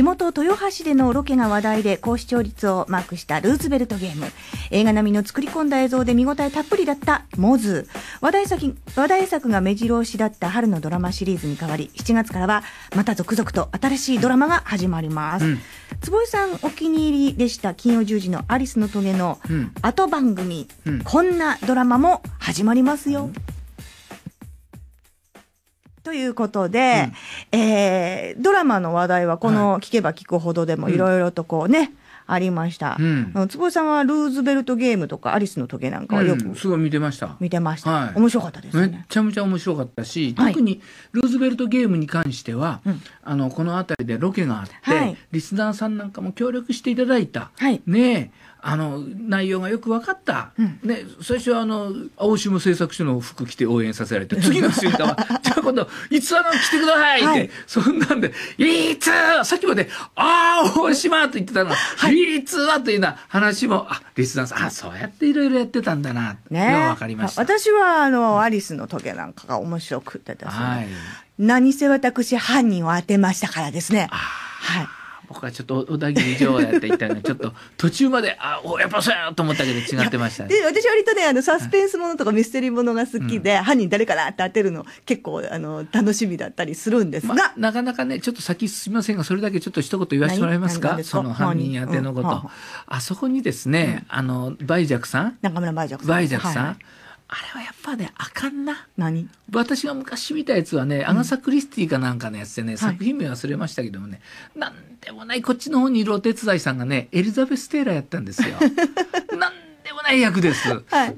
地元豊橋でのロケが話題で高視聴率をマークしたルーズベルトゲーム映画並みの作り込んだ映像で見応えたっぷりだったモズ話題作話題作が目白押しだった春のドラマシリーズに変わり7月からはまた続々と新しいドラマが始まります、うん、坪井さんお気に入りでした金曜10時の「アリスのトゲ」の後番組、うん、こんなドラマも始まりますよ、うんということで、うん、えー、ドラマの話題はこの聞けば聞くほどでもいろいろとこうね、うんありました。うん、坪井さんはルーズベルトゲームとかアリスの時計なんかはよく、うん、すごい見てました。見てました。はい、面白かったですね。めちゃめちゃ面白かったし、特にルーズベルトゲームに関しては、うん、あのこの辺りでロケがあって、はい、リスナーさんなんかも協力していただいた、はい、ねあの内容がよく分かった、うん、ね、最初はあの青島製作所の服着て応援させられて次の瞬間は「じゃあ今度いつあの来てください」って、はい、そんなんで「いつ!」さっきまで「ああ大島」と言ってたのが「はい、いつは」というような話もあリスナーさんあそうやっていろいろやってたんだな、ね、分かりました私はあの、アリスのトゲなんかが面白くてですね、はい、何せ私犯人を当てましたからですねはい僕はちょっと小田切女王やって言ったのちょっと途中まであおやっぱそうやと思ったけど違ってました、ね、で私割とねあのサスペンスものとかミステリーものが好きで、うん、犯人誰かなって当てるの結構あの楽しみだったりするんですが、まなかなかねちょっと先進みませんがそれだけちょっと一言言わせてもらえますかその犯人宛てのこと、うん、あそこにですね、うん、あの梅若さん中村梅若さん梅若さん、さんはいあれはやっぱね、あかんな。何私が昔見たやつはね、アナサ・クリスティかなんかのやつでね、作品名忘れましたけどもね、はい、なんでもない、こっちの方にいるお手伝いさんがね、エリザベス・テイラーやったんですよ。なんでもない役です。はい、え、あんな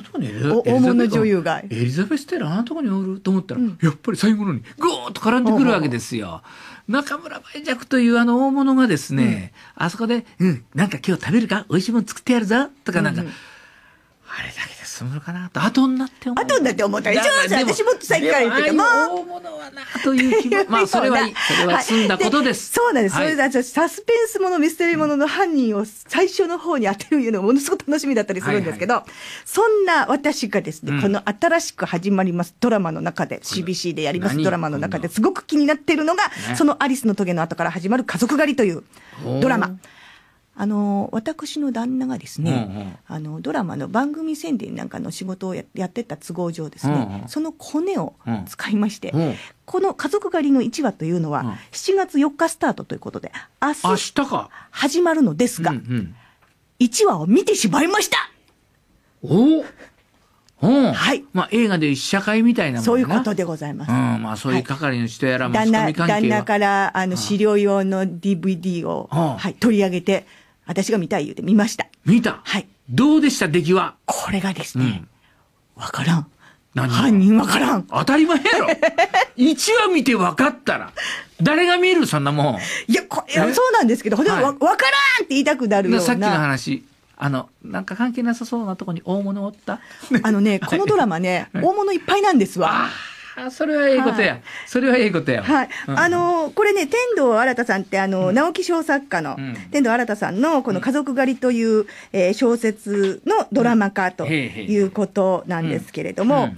とこにエリザベス・女がエリザベス・テイラーあんなとこにおると思ったら、うん、やっぱり最後のにぐーっと絡んでくるわけですよ。中村梅若というあの大物がですね、うん、あそこで、うん、なんか今日食べるか美味しいもの作ってやるぞとかなんか、あれだけ進むかなと後になって思う後になって思った一応私も最近から言っても大物はなという気も まあそれはそれは済んだことです、はい、そうなんです、はい、それでサスペンスものミステリーものの犯人を最初の方に当てるいうのものすごく楽しみだったりするんですけど、はいはい、そんな私がですね、うん、この新しく始まりますドラマの中で CBC でやりますドラマの中ですごく気になっているのが、ね、その「アリスのトゲ」の後から始まる「家族狩り」というドラマ。あの私の旦那がですね、うんうん、あのドラマの番組宣伝なんかの仕事をやってた都合上ですね、うんうん、その骨を使いまして、うんうん、この「家族狩り」の1話というのは、うん、7月4日スタートということで明日か始まるのですが、うんうん、1話を見てしまいましたおうん、はい。まあ映画で一社会みたいなもんそういうことでございます。うん、まあそういう係の人やらも、はい、旦那、旦那から、あの、資料用の DVD を、はい、取り上げて、私が見たい言うて見ました。見たはい。どうでした出来は。これがですね、わ、からん。何犯人わからん。当たり前やろ 一話見て分かったら。誰が見るそんなもいや、こいやそうなんですけど、でもわ、はいわからんって言いたくなるような。さっきの話。あの、なんか関係なさそうなとこに大物おった。あのね、このドラマね、はい大物いっぱいなんですわ。あそれはええことや、はい、それはいいことやはいそれはいいことやはいうん、あのー、これね天童新さんってあの、うん、直木賞作家の、うん、天童新さんのこの「家族狩り」という、うん、えー、小説のドラマ化ということなんですけれども、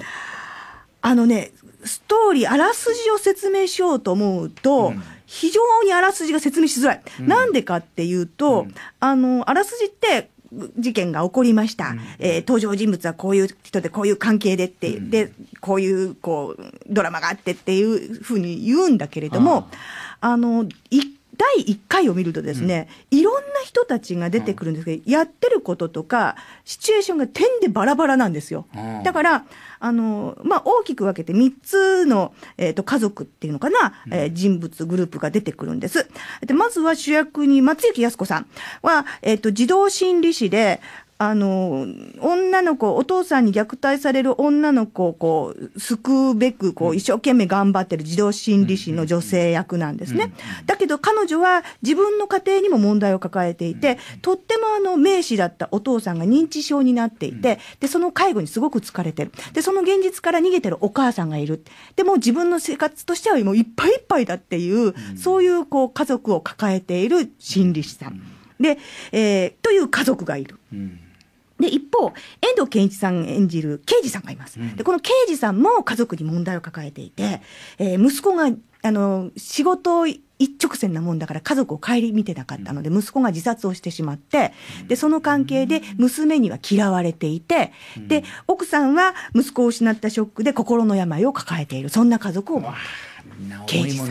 あのねストーリーあらすじを説明しようと思うと、非常にあらすじが説明しづらい。な、んでかっていうと、あの、あらすじって事件が起こりました、うん、えー、登場人物はこういう人でこういう関係でって、うん、でこういうこうドラマがあってっていうふうに言うんだけれどもあの一第1回を見るとですね、うん、いろんな人たちが出てくるんですけど、うん、やってることとか、シチュエーションが点でバラバラなんですよ。うん、だから、あの、まあ、大きく分けて3つの、えっ、ー、と、家族っていうのかな、えー、人物、グループが出てくるんです。で、まずは主役に松雪靖子さんは、えっ、ー、と、児童心理師で、あの女の子お父さんに虐待される女の子をこう救うべくこう一生懸命頑張ってる児童心理師の女性役なんですね。だけど彼女は自分の家庭にも問題を抱えていてとってもあの名士だったお父さんが認知症になっていてでその介護にすごく疲れてるでその現実から逃げてるお母さんがいるでも自分の生活としてはもういっぱいいっぱいだっていうそういうこう家族を抱えている心理師さん。で、えー、という家族がいる。うんで一方遠藤憲一さん演じる刑事さんがいます、うん、でこの刑事さんも家族に問題を抱えていて、えー、息子があの仕事一直線なもんだから家族を顧みてなかったので、息子が自殺をしてしまって、で、その関係で娘には嫌われていて、で、奥さんは息子を失ったショックで心の病を抱えている、そんな家族を持っている。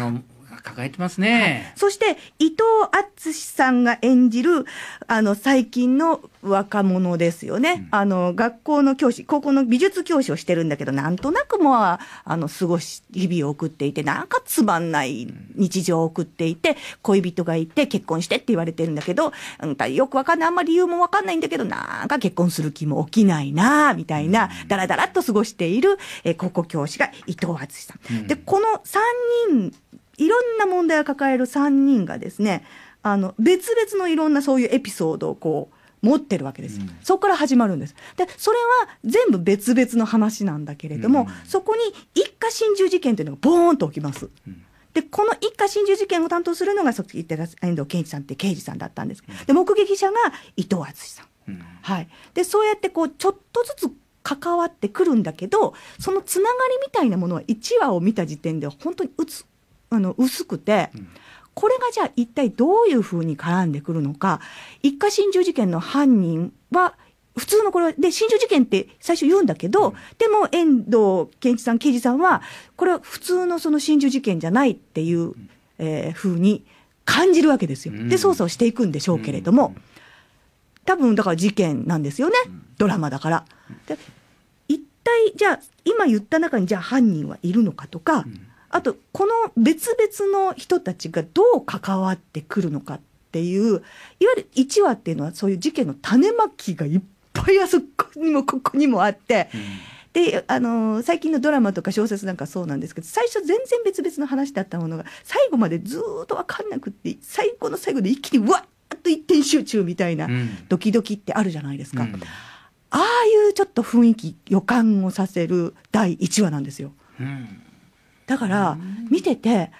抱えてますね、はい、そして伊藤敦さんが演じるあの最近の若者ですよね、うん、あの学校の教師高校の美術教師をしてるんだけどなんとなくもあの過ごし日々を送っていてなんかつまんない日常を送っていて、恋人がいて結婚してって言われてるんだけど、うん、よくわかんないあんまり理由もわかんないんだけどなんか結婚する気も起きないなみたいな、だらだらっと過ごしている、え高校教師が伊藤敦さん。でこの3人いろんな問題を抱える3人がですねあの別々のいろんなそういうエピソードをこう持ってるわけです、うん、そこから始まるんですでそれは全部別々の話なんだけれども、うん、そこに一家心中事件というのがボーンと起きます。うんでこの一家心中事件を担当するのがさっき言った遠藤健一さんって刑事さんだったんですで目撃者が伊藤淳さん、うん、はい、でそうやってこうちょっとずつ関わってくるんだけどそのつながりみたいなものは1話を見た時点で本当にうつあの薄くて、うん、これがじゃあ一体どういうふうに絡んでくるのか一家心中事件の犯人は普通のこれで心中事件って最初言うんだけど、うん、でも遠藤健一さん刑事さんはこれは普通のその心中事件じゃないっていう、うん、えー、ふうに感じるわけですよ。で捜査をしていくんでしょうけれども、多分だから事件なんですよね、ドラマだから。で一体じゃあ今言った中にじゃあ犯人はいるのかとか、うん、あとこの別々の人たちがどう関わってくるのかっていういわゆる1話っていうのはそういう事件の種まきがいっぱいあそこにもここにもあって。うんであのー、最近のドラマとか小説なんかそうなんですけど最初全然別々の話だったものが最後までずっと分かんなくって最後の最後で一気にわっと一点集中みたいなドキドキってあるじゃないですか、うん、ああいうちょっと雰囲気予感をさせる第1話なんですよ。うんだから見てて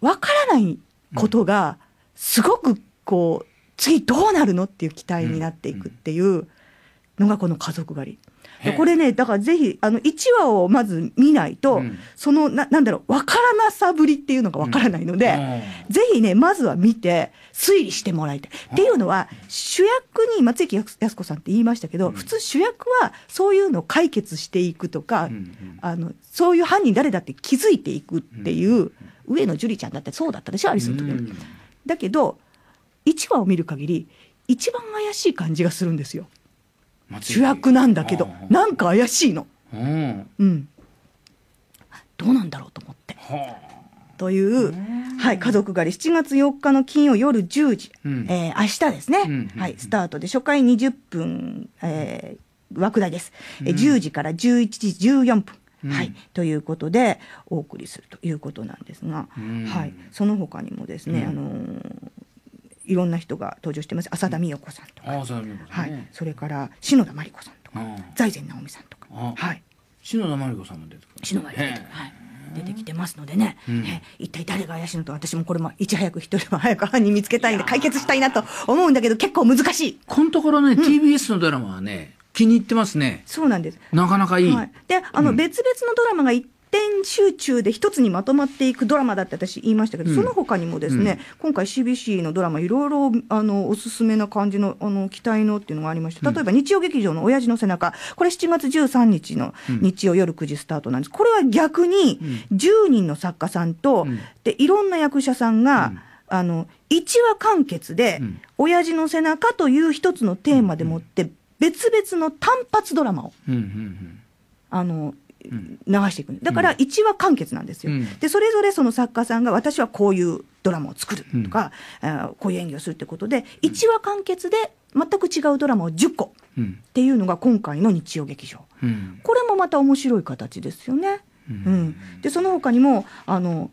わからないことがすごくこう次どうなるのっていう期待になっていくっていうのがこの家族狩り。これねだからぜひあの1話をまず見ないと、うん、そのななんだろう分からなさぶりっていうのが分からないので、うん、ぜひねまずは見て推理してもらいたい。っていうのは主役に松雪泰子さんって言いましたけど、普通主役はそういうのを解決していくとか、あのそういう犯人誰だって気づいていくっていう、上野樹里ちゃんだってそうだったでしょアリスの時、うん、だけど1話を見る限り一番怪しい感じがするんですよ。主役なんだけどなんか怪しいの、うんどうなんだろうと思って。という、はい、家族狩り7月4日の金曜夜10時、うん、えー、明日ですね、はい、スタートで初回20分、えー、枠台です、うん、10時から11時14分、うん、はい、ということでお送りするということなんですが、うん、はい、その他にもですね、あのーいろんな人が登場してます浅田美代子さんとか、ね、はい、それから篠田真理子さんとか財前直美さんとか、はい、篠田真理子さんも出てくる篠田真理子、はい、出てきてますのでね、うん、一体誰が怪しいのと私もこれもいち早く一人も早く犯人見つけたいんで解決したいなと思うんだけど結構難しいこのところね、うん、TBS のドラマはね気に入ってますねそうなんですなかなかいい、はい、であの、別々のドラマが一点集中で一つにまとまっていくドラマだって私言いましたけど、うん、その他にもですね、うん、今回 CBC のドラマいろいろあのおすすめな感じのあの期待のっていうのがありまして例えば日曜劇場の「親父の背中」これ7月13日の日曜夜9時スタートなんです、これは逆に10人の作家さんと、でいろんな役者さんが、あの1話完結で、うん、親父の背中という一つのテーマでもって、別々の単発ドラマを、あの流していく、だから1話完結なんですよ、うん、でそれぞれその作家さんが私はこういうドラマを作るとか、うん、こういう演技をするってことで1話完結で全く違うドラマを10個っていうのが今回の日曜劇場、うん、これもまた面白い形ですよね。うんでその他にもあの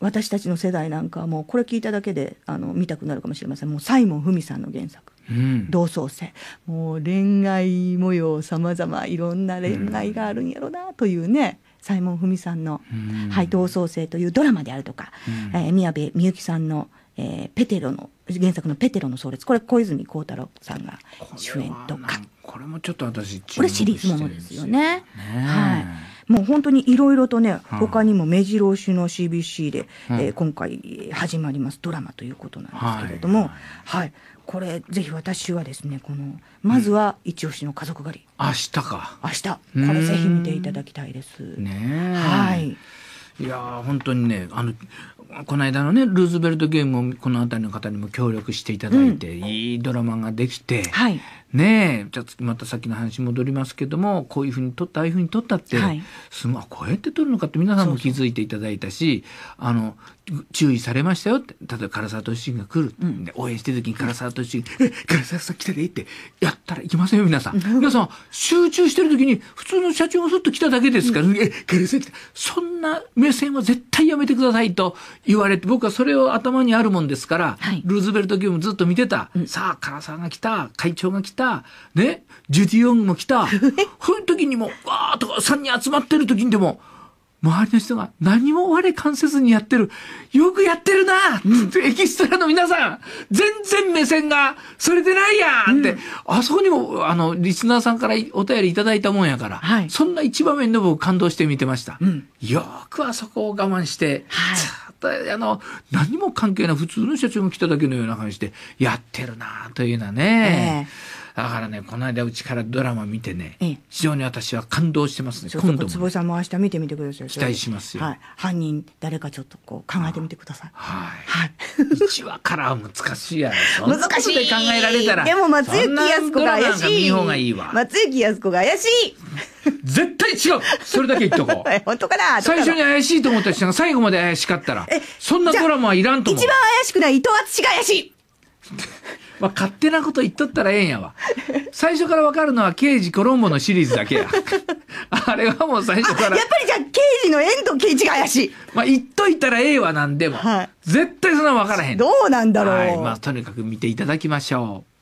私たちの世代なんかはもうこれ聞いただけであの見たくなるかもしれませんもうサイモン・フミさんの原作、うん、同窓生もう恋愛模様さまざまいろんな恋愛があるんやろなというね、うん、サイモン・フミさんの「はい、同窓生」というドラマであるとか、うん、えー、宮部みゆきさんの「えー、ペテロの原作の「ペテロの壮列」これ小泉孝太郎さんが主演とかこれもちょっと私これシリーズものですよね、ね、はいもう本当にいろいろとね、他にも目白押しの CBC で、うん、えー、今回始まりますドラマということなんですけれども、はい、はい、これぜひ私はですねこのまずは一押しの家族狩り、うん、明日か明日これぜひ見ていただきたいです。ねはいいや本当にねあのこの間のねルーズベルトゲームもこの辺りの方にも協力していただいて、うん、いいドラマができて、はい、ねじゃまたさっきの話戻りますけどもこういうふうに撮ったああいうふうに撮ったって、はい、すごいこうやって撮るのかって皆さんも気づいていただいたしあの注意されましたよって例えば唐沢俊信が来る、うん、応援してる時に唐沢俊が「え唐沢さん来てでいい」ってやったらいきませんよ皆さん。皆さん集中してる時に普通の社長がそっと来ただけですから、ね「え唐沢来た」そんな目線は絶対やめてくださいと言われて、僕はそれを頭にあるもんですから、はい、ルーズベルト議員もずっと見てた、うん、さあ、唐沢が来た、会長が来た、ね、ジュディ・ヨングも来た、そういう時にも、わーとか、3人集まってる時にでも、周りの人が何も我関せずにやってる。よくやってるな、うん、エキストラの皆さん全然目線がそれでないやって、うん、あそこにも、あの、リスナーさんからお便りいただいたもんやから、はい、そんな一場面で僕感動して見てました。うん、よくあそこを我慢して、はいあの、何も関係ない普通の社長が来ただけのような感じで、やってるなというのはね。えーだからねこの間うちからドラマ見てね、非常に私は感動してますね今度坪井さんも明日見てみてください期待しますよ、はい、犯人誰かちょっとこう考えてみてくださいはい、はい、1話からは難しいやろ難しいで考えられたらでも松雪泰子が怪しい松雪泰子が怪しい絶対違うそれだけ言っとこう 本当かな最初に怪しいと思った人が最後まで怪しかったらそんなドラマはいらんと思う一番怪しくない伊藤敦が怪しい まあ勝手なこと言っとったらええんやわ。最初からわかるのは刑事コロンボのシリーズだけや。あれはもう最初から。やっぱりじゃあ刑事の遠藤刑事が怪しい。まあ言っといたらええわなんでも。はい、絶対そんなわからへん。どうなんだろう。はい。まあとにかく見ていただきましょう。